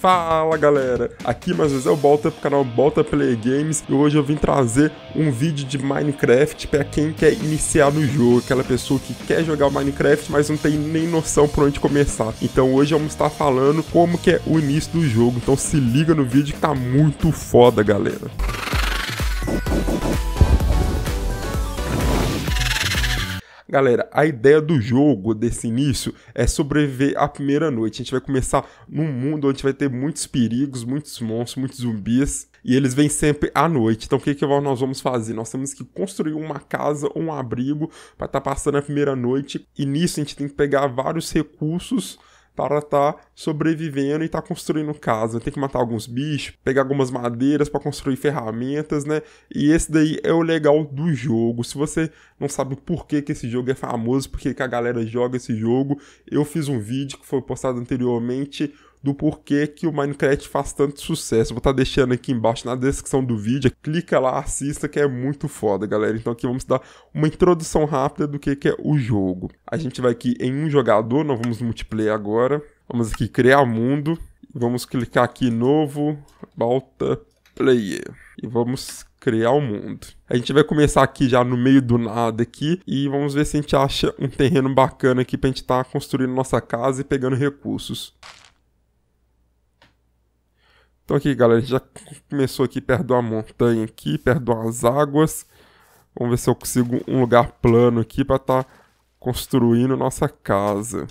Fala galera, aqui mais vezes é o Balta pro canal Balta Play Games e hoje eu vim trazer um vídeo de Minecraft para quem quer iniciar no jogo, aquela pessoa que quer jogar Minecraft mas não tem nem noção por onde começar. Então hoje vamos estar falando como que é o início do jogo, então se liga no vídeo que tá muito foda galera. Galera, a ideia do jogo, desse início, é sobreviver à primeira noite. A gente vai começar num mundo onde vai ter muitos perigos, muitos monstros, muitos zumbis. E eles vêm sempre à noite. Então o que, que nós vamos fazer? Nós temos que construir uma casa ou um abrigo para estar tá passando a primeira noite. E nisso a gente tem que pegar vários recursos para estar tá sobrevivendo e estar tá construindo casa. Tem que matar alguns bichos, pegar algumas madeiras para construir ferramentas, né? E esse daí é o legal do jogo. Se você não sabe por que, que esse jogo é famoso, por que, que a galera joga esse jogo, eu fiz um vídeo que foi postado anteriormente do porquê que o Minecraft faz tanto sucesso. Vou estar tá deixando aqui embaixo na descrição do vídeo. Clica lá, assista, que é muito foda, galera. Então aqui vamos dar uma introdução rápida do que, que é o jogo. A gente vai aqui em um jogador, não vamos multiplayer agora. Vamos aqui criar mundo. Vamos clicar aqui novo, volta player. E vamos criar o mundo. A gente vai começar aqui já no meio do nada aqui e vamos ver se a gente acha um terreno bacana aqui pra gente estar tá construindo nossa casa e pegando recursos. Então aqui, galera, já começou aqui perto da montanha aqui, perto das águas. Vamos ver se eu consigo um lugar plano aqui para estar tá construindo nossa casa.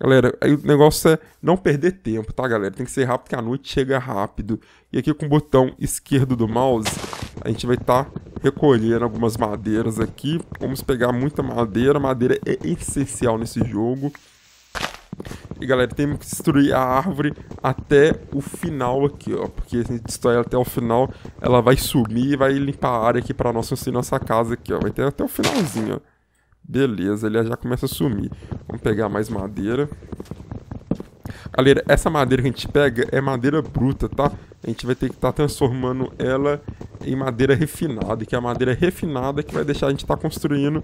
Galera, aí o negócio é não perder tempo, tá, galera? Tem que ser rápido, que a noite chega rápido. E aqui com o botão esquerdo do mouse, a gente vai estar tá recolhendo algumas madeiras aqui. Vamos pegar muita madeira. Madeira é essencial nesse jogo. E galera, temos que destruir a árvore até o final aqui, ó. Porque se a gente destrói ela até o final, ela vai sumir e vai limpar a área aqui pra nossa, nossa casa aqui, ó. Vai ter até o finalzinho, ó. Beleza, ele já começa a sumir. Vamos pegar mais madeira. Galera, essa madeira que a gente pega é madeira bruta, tá? A gente vai ter que estar tá transformando ela em madeira refinada, que é a madeira refinada que vai deixar a gente estar tá construindo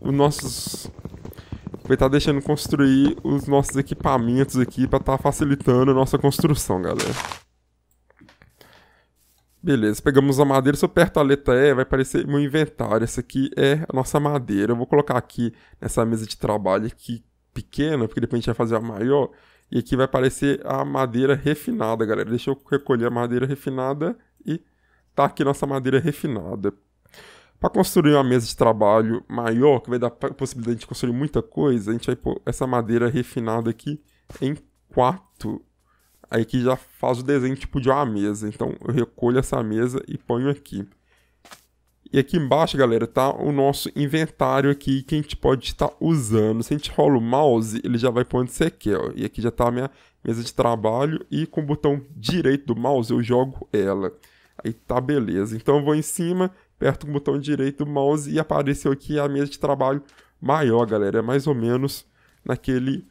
os nossos vai estar tá deixando construir os nossos equipamentos aqui para estar tá facilitando a nossa construção, galera. Beleza, pegamos a madeira, se eu aperto a letra E, vai aparecer meu inventário. Essa aqui é a nossa madeira. Eu vou colocar aqui nessa mesa de trabalho aqui pequena, porque depois a gente vai fazer a maior. E aqui vai aparecer a madeira refinada, galera. Deixa eu recolher a madeira refinada e tá aqui nossa madeira refinada para construir uma mesa de trabalho maior, que vai dar a possibilidade de construir muita coisa, a gente vai pôr essa madeira refinada aqui em quatro. Aí que já faz o desenho tipo de uma mesa. Então eu recolho essa mesa e ponho aqui. E aqui embaixo, galera, tá o nosso inventário aqui que a gente pode estar usando. Se a gente rola o mouse, ele já vai para onde você quer. Ó. E aqui já tá a minha mesa de trabalho e com o botão direito do mouse eu jogo ela. Aí tá beleza. Então eu vou em cima, aperto o botão direito do mouse e apareceu aqui a mesa de trabalho maior, galera. É mais ou menos naquele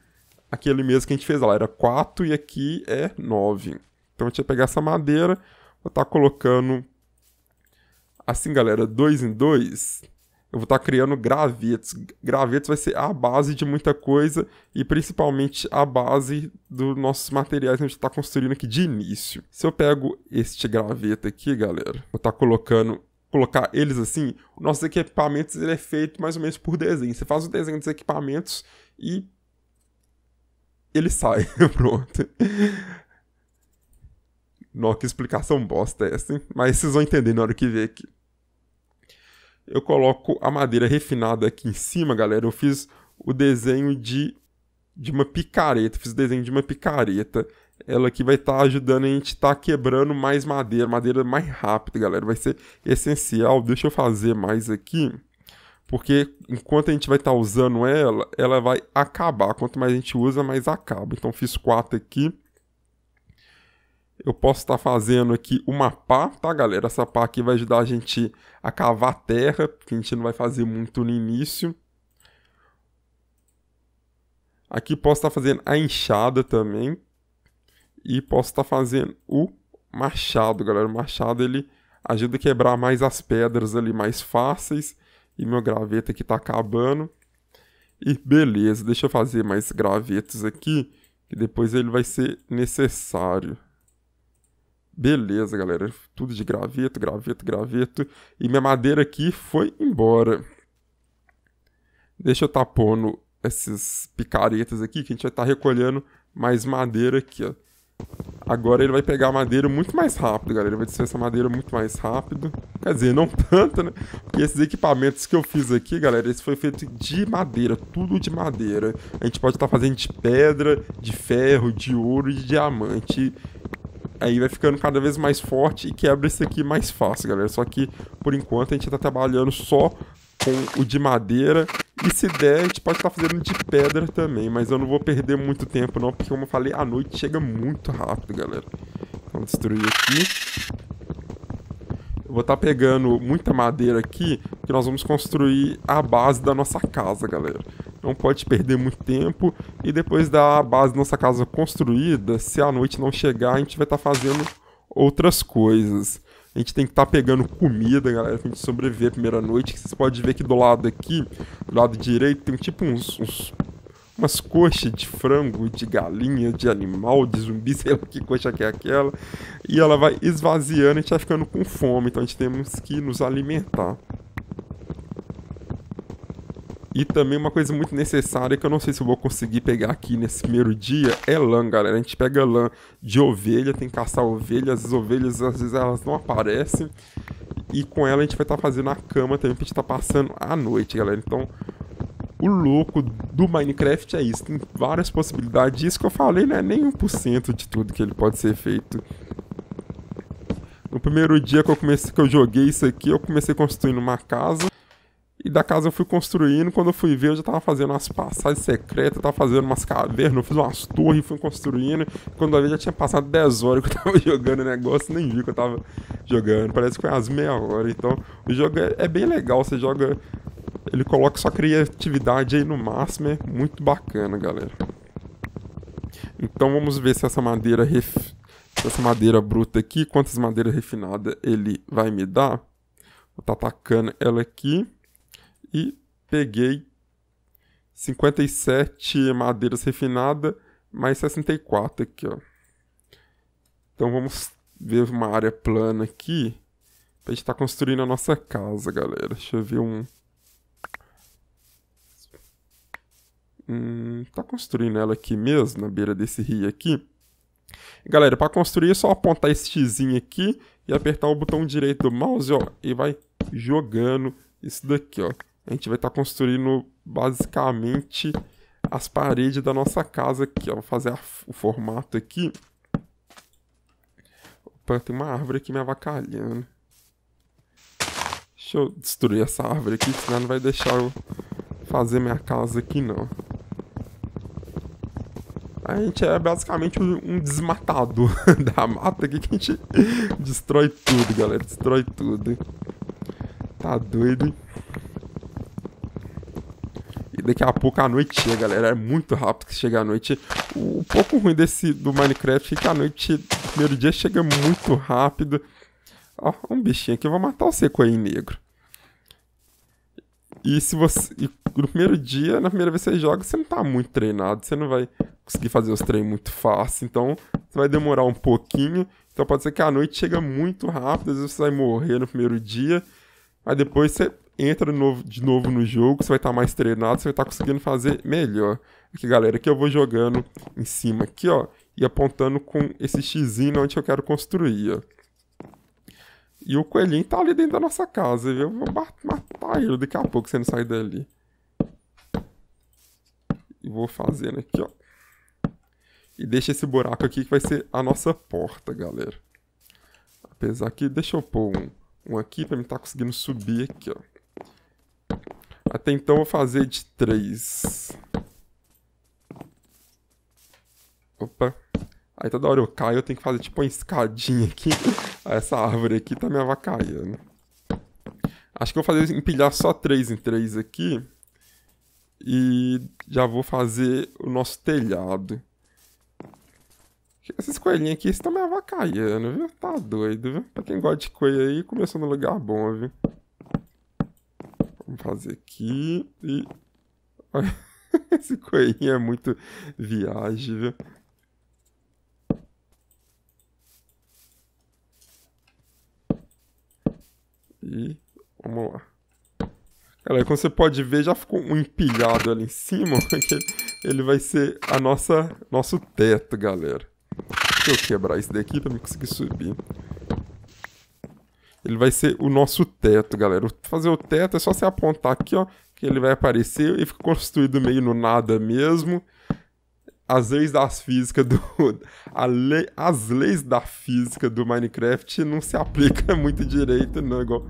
aquele mesmo que a gente fez lá. Era 4 e aqui é 9. Então a gente vai pegar essa madeira, vou estar tá colocando assim, galera, dois em dois. Eu vou estar tá criando gravetos. Gravetos vai ser a base de muita coisa e principalmente a base dos nossos materiais que a gente está construindo aqui de início. Se eu pego este graveto aqui, galera, vou estar tá colocando colocar eles assim, nossos equipamentos ele é feito mais ou menos por desenho. Você faz o desenho dos equipamentos e ele sai, pronto. Nossa, que explicação bosta é essa, hein? Mas vocês vão entender na hora que ver aqui. Eu coloco a madeira refinada aqui em cima, galera. Eu fiz o desenho de, de uma picareta. Fiz o desenho de uma picareta ela aqui vai estar tá ajudando a gente estar tá quebrando mais madeira, madeira mais rápida galera. Vai ser essencial. Deixa eu fazer mais aqui, porque enquanto a gente vai estar tá usando ela, ela vai acabar. Quanto mais a gente usa, mais acaba. Então fiz quatro aqui. Eu posso estar tá fazendo aqui uma pá, tá, galera? Essa pá aqui vai ajudar a gente a cavar terra, porque a gente não vai fazer muito no início. Aqui posso estar tá fazendo a enxada também, e posso estar tá fazendo o machado, galera. O machado ele ajuda a quebrar mais as pedras ali mais fáceis. E meu graveto aqui está acabando. E beleza, deixa eu fazer mais gravetos aqui, que depois ele vai ser necessário. Beleza, galera. Tudo de graveto, graveto, graveto. E minha madeira aqui foi embora. Deixa eu estar tá pondo essas picaretas aqui, que a gente vai estar tá recolhendo mais madeira aqui, ó. Agora ele vai pegar madeira muito mais rápido, galera. Ele vai descer essa madeira muito mais rápido. Quer dizer, não tanto, né? Porque esses equipamentos que eu fiz aqui, galera, isso foi feito de madeira. Tudo de madeira. A gente pode estar tá fazendo de pedra, de ferro, de ouro e de diamante. Aí vai ficando cada vez mais forte e quebra esse aqui mais fácil, galera. Só que, por enquanto, a gente está trabalhando só com o de madeira e se der, a gente pode estar tá fazendo de pedra também, mas eu não vou perder muito tempo não, porque como eu falei, a noite chega muito rápido, galera. Então, vamos destruir aqui. Eu vou estar tá pegando muita madeira aqui, porque nós vamos construir a base da nossa casa, galera. Não pode perder muito tempo. E depois da base da nossa casa construída, se a noite não chegar, a gente vai estar tá fazendo outras coisas. A gente tem que estar tá pegando comida, galera, pra gente sobreviver a primeira noite. Vocês podem ver que do lado aqui, do lado direito, tem tipo uns, uns umas coxas de frango, de galinha, de animal, de zumbi, sei lá que coxa que é aquela. E ela vai esvaziando e a gente vai ficando com fome, então a gente temos que nos alimentar. E também uma coisa muito necessária que eu não sei se eu vou conseguir pegar aqui nesse primeiro dia é lã, galera. A gente pega lã de ovelha, tem que caçar ovelhas. As ovelhas às vezes elas não aparecem. E com ela a gente vai estar tá fazendo a cama também pra gente estar tá passando a noite, galera. Então o louco do Minecraft é isso. Tem várias possibilidades. Isso que eu falei não é nem 1% de tudo que ele pode ser feito. No primeiro dia que eu comecei que eu joguei isso aqui, eu comecei construindo uma casa. E da casa eu fui construindo, quando eu fui ver, eu já tava fazendo umas passagens secretas, tava fazendo umas cavernas, eu fiz umas torres, fui construindo. Quando eu vi, já tinha passado 10 horas que eu tava jogando o negócio, nem vi que eu tava jogando. Parece que foi umas meia hora. Então, o jogo é, é bem legal, você joga. Ele coloca sua criatividade aí no máximo, é muito bacana, galera. Então vamos ver se essa madeira ref... se essa madeira bruta aqui, quantas madeiras refinadas ele vai me dar. Vou estar tá tacando ela aqui e peguei 57 madeiras refinada mais 64 aqui, ó. Então vamos ver uma área plana aqui pra gente estar tá construindo a nossa casa, galera. Deixa eu ver um... Hum, tá construindo ela aqui mesmo, na beira desse rio aqui. Galera, para construir é só apontar esse X aqui e apertar o botão direito do mouse, ó, e vai jogando isso daqui, ó a gente vai estar tá construindo basicamente as paredes da nossa casa aqui. Ó. Vou fazer a, o formato aqui. Opa, tem uma árvore aqui me avacalhando. Deixa eu destruir essa árvore aqui, senão não vai deixar eu fazer minha casa aqui não. A gente é basicamente um desmatador da mata aqui que a gente destrói tudo, galera. Destrói tudo. Tá doido, hein? daqui é a pouco a noite chega, galera. É muito rápido que chega a noite. O, pouco ruim desse do Minecraft é que a noite, primeiro dia, chega muito rápido. Ó, um bichinho aqui, eu vou matar o seco aí negro. E se você. E no primeiro dia, na primeira vez que você joga, você não tá muito treinado, você não vai conseguir fazer os treinos muito fácil, então você vai demorar um pouquinho. Então pode ser que a noite chega muito rápido, às vezes você vai morrer no primeiro dia, mas depois você entra no, de novo no jogo, você vai estar tá mais treinado, você vai estar tá conseguindo fazer melhor. Aqui, galera, aqui eu vou jogando em cima aqui, ó, e apontando com esse xizinho onde eu quero construir, ó. E o coelhinho tá ali dentro da nossa casa, viu? Eu vou matar ele daqui a pouco você não sair dali. E vou fazendo aqui, ó. E deixa esse buraco aqui que vai ser a nossa porta, galera. Apesar que... Deixa eu pôr um, um aqui pra mim estar tá conseguindo subir aqui, ó. Até então eu vou fazer de três. Opa. Aí toda hora eu caio, eu tenho que fazer tipo uma escadinha aqui. Essa árvore aqui tá me avacalhando. Acho que eu vou fazer empilhar só três em três aqui. E já vou fazer o nosso telhado. Esses coelhinhos aqui estão tá me avacalhando, viu? Tá doido, viu? Pra quem gosta de coelho aí, começou no lugar bom, viu? Vamos fazer aqui. E... Esse coelhinho é muito viagem, viu? E vamos lá. Cara, como você pode ver, já ficou um empilhado ali em cima. Ele vai ser a nossa, nosso teto, galera. Deixa eu quebrar isso daqui pra me conseguir subir ele vai ser o nosso teto, galera. Fazer o teto é só você apontar aqui, ó, que ele vai aparecer e fica construído meio no nada mesmo. As leis das físicas do lei, as leis da física do Minecraft não se aplica muito direito, não, igual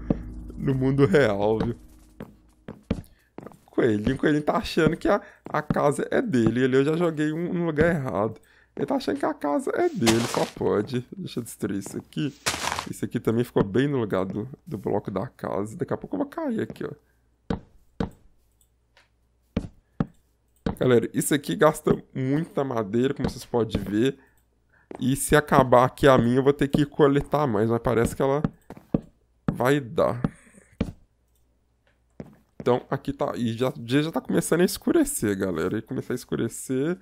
no mundo real, viu? Coelhinho, coelhinho tá achando que a, a casa é dele. Ele eu já joguei um no um lugar errado. Ele tá achando que a casa é dele, só pode. Deixa eu destruir isso aqui. Isso aqui também ficou bem no lugar do, do bloco da casa. Daqui a pouco eu vou cair aqui, ó. Galera, isso aqui gasta muita madeira, como vocês podem ver. E se acabar aqui a minha, eu vou ter que coletar mais. Mas parece que ela vai dar. Então, aqui tá... E já, o dia já tá começando a escurecer, galera. E começar a escurecer...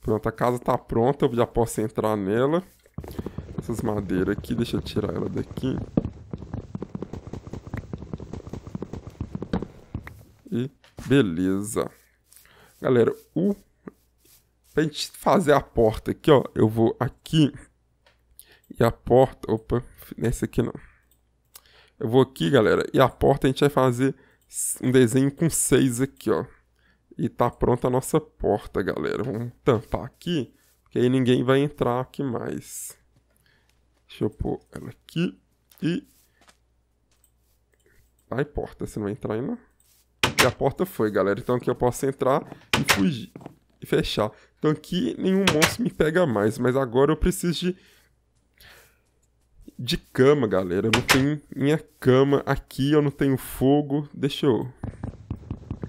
Pronto, a casa tá pronta, eu já posso entrar nela essas madeiras aqui, deixa eu tirar ela daqui. E beleza. Galera, o pra gente fazer a porta aqui, ó, eu vou aqui e a porta, opa, nessa aqui não. Eu vou aqui, galera, e a porta a gente vai fazer um desenho com seis aqui, ó. E tá pronta a nossa porta, galera. Vamos tampar aqui, porque aí ninguém vai entrar aqui mais. Deixa eu pôr ela aqui e... Ai, porta, você não vai entrar ainda? E a porta foi, galera. Então aqui eu posso entrar e fugir. E fechar. Então aqui nenhum monstro me pega mais. Mas agora eu preciso de... De cama, galera. Eu não tenho minha cama aqui. Eu não tenho fogo. Deixa eu...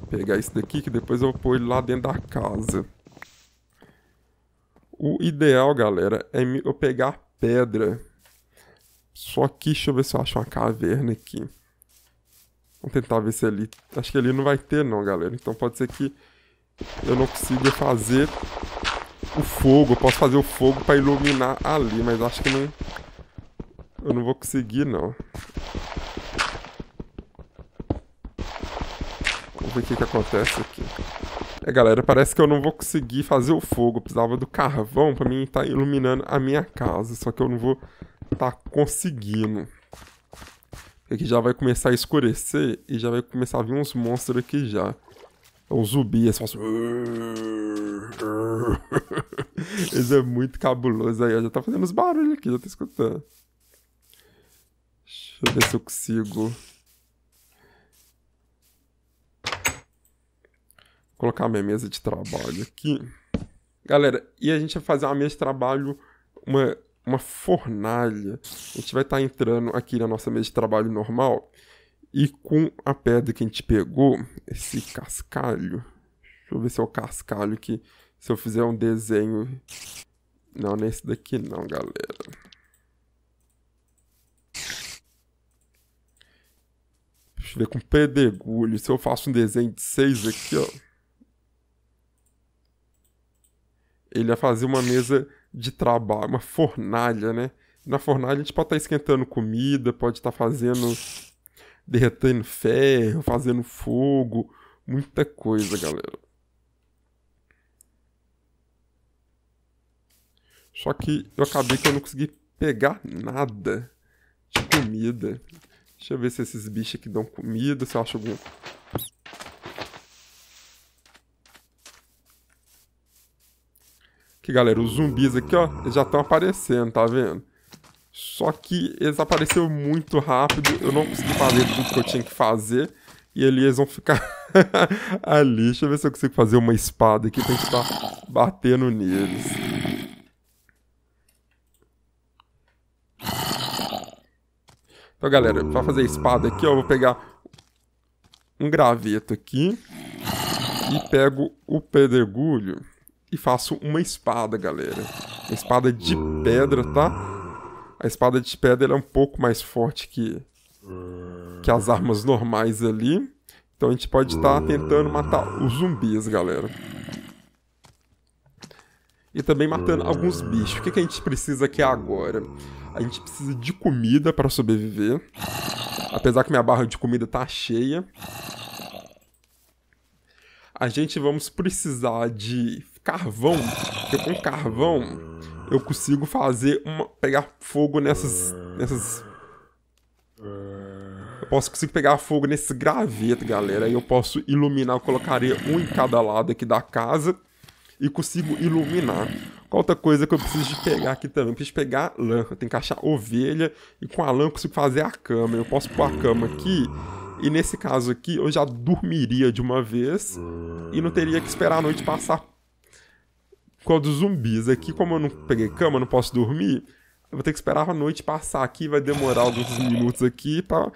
Pegar isso daqui que depois eu vou pôr ele lá dentro da casa. O ideal, galera, é eu pegar pedra só que deixa eu ver se eu acho uma caverna aqui. Vamos tentar ver se ali... Acho que ali não vai ter não, galera. Então pode ser que eu não consiga fazer o fogo. Eu posso fazer o fogo para iluminar ali, mas acho que não... Eu não vou conseguir, não. Vamos ver o que, que acontece aqui. É, galera, parece que eu não vou conseguir fazer o fogo. Eu precisava do carvão para mim estar tá iluminando a minha casa. Só que eu não vou tá conseguindo. Aqui já vai começar a escurecer e já vai começar a vir uns monstros aqui já. É um zumbi, é só... Eles assim, é muito cabuloso aí, já tá fazendo uns barulhos aqui, já tá escutando. Deixa eu ver se eu consigo... Colocar minha mesa de trabalho aqui. Galera, e a gente vai fazer uma mesa de trabalho... Uma uma fornalha. A gente vai estar tá entrando aqui na nossa mesa de trabalho normal. E com a pedra que a gente pegou, esse cascalho. Deixa eu ver se é o cascalho que. Se eu fizer um desenho. Não, nesse é esse daqui não, galera. Deixa eu ver com pedregulho. Se eu faço um desenho de seis aqui, ó. Ele vai fazer uma mesa de trabalho, uma fornalha, né? Na fornalha a gente pode estar tá esquentando comida, pode estar tá fazendo. derretendo ferro, fazendo fogo, muita coisa, galera. Só que eu acabei que eu não consegui pegar nada de comida. Deixa eu ver se esses bichos aqui dão comida, se eu acho algum Que galera, os zumbis aqui, ó, já estão aparecendo, tá vendo? Só que eles apareceram muito rápido, eu não consegui fazer tudo que eu tinha que fazer. E ali eles vão ficar ali. Deixa eu ver se eu consigo fazer uma espada aqui pra gente tá batendo neles. Então, galera, pra fazer a espada aqui, ó, eu vou pegar um graveto aqui. E pego o pedregulho e faço uma espada, galera. Uma espada de pedra, tá? A espada de pedra é um pouco mais forte que, que as armas normais ali. Então a gente pode estar tá tentando matar os zumbis, galera. E também matando alguns bichos. O que, que a gente precisa aqui agora? A gente precisa de comida para sobreviver. Apesar que minha barra de comida tá cheia. A gente vamos precisar de carvão. Porque com carvão eu consigo fazer uma. pegar fogo nessas. nessas. Eu posso conseguir pegar fogo nesse graveto, galera. Aí eu posso iluminar. Eu colocaria um em cada lado aqui da casa. E consigo iluminar. Qual outra coisa que eu preciso de pegar aqui também? Eu preciso pegar lã. Eu tenho que achar ovelha. E com a lã eu consigo fazer a cama. Eu posso pôr a cama aqui. E nesse caso aqui, eu já dormiria de uma vez e não teria que esperar a noite passar com a dos zumbis. Aqui, como eu não peguei cama, não posso dormir, eu vou ter que esperar a noite passar aqui, vai demorar alguns minutos aqui para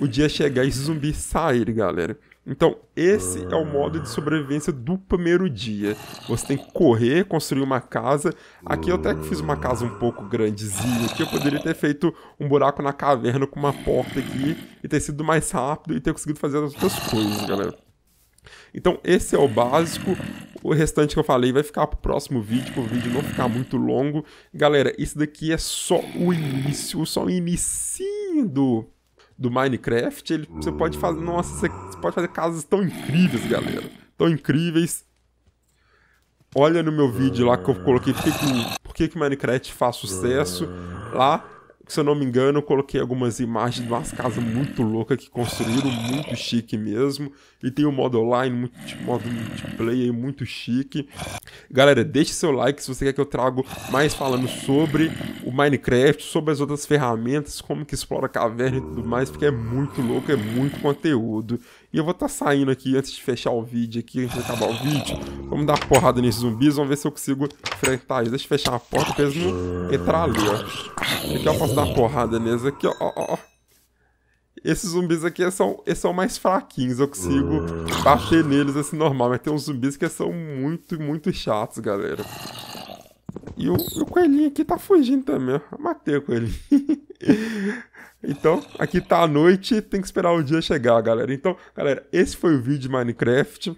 o dia chegar e esse zumbi sair, galera. Então, esse é o modo de sobrevivência do primeiro dia. Você tem que correr, construir uma casa. Aqui eu até que fiz uma casa um pouco grandezinha. Aqui eu poderia ter feito um buraco na caverna com uma porta aqui e ter sido mais rápido e ter conseguido fazer as outras coisas, galera. Então, esse é o básico. O restante que eu falei vai ficar pro próximo vídeo, pro vídeo não ficar muito longo. Galera, isso daqui é só o início, só o início do, do Minecraft. Ele, você pode fazer, nossa, você, você pode fazer casas tão incríveis, galera. Tão incríveis. Olha no meu vídeo lá que eu coloquei por que, que, por que, que Minecraft faz sucesso lá se eu não me engano, eu coloquei algumas imagens de umas casas muito loucas que construíram, muito chique mesmo. E tem o um modo online, muito, modo multiplayer muito chique. Galera, deixe seu like se você quer que eu trago mais falando sobre o Minecraft, sobre as outras ferramentas, como que explora a caverna e tudo mais, porque é muito louco, é muito conteúdo. E eu vou estar tá saindo aqui antes de fechar o vídeo aqui, antes de acabar o vídeo. Vamos dar porrada nesses zumbis, vamos ver se eu consigo enfrentar eles. Deixa eu fechar a porta pra eles não entrar ali, ó. Aqui eu posso dar porrada neles aqui, ó, ó, ó. Esses zumbis aqui são, eles são mais fraquinhos, eu consigo bater neles assim normal, mas tem uns zumbis que são muito, muito chatos, galera. E o, o coelhinho aqui tá fugindo também. matei o coelhinho. então, aqui tá a noite, tem que esperar o dia chegar, galera. Então, galera, esse foi o vídeo de Minecraft.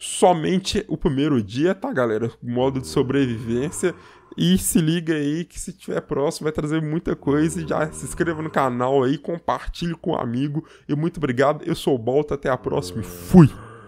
Somente o primeiro dia, tá, galera? Modo de sobrevivência. E se liga aí que se tiver próximo vai trazer muita coisa. E já se inscreva no canal aí, compartilhe com um amigo. E muito obrigado. Eu sou o Balta, até a próxima e fui!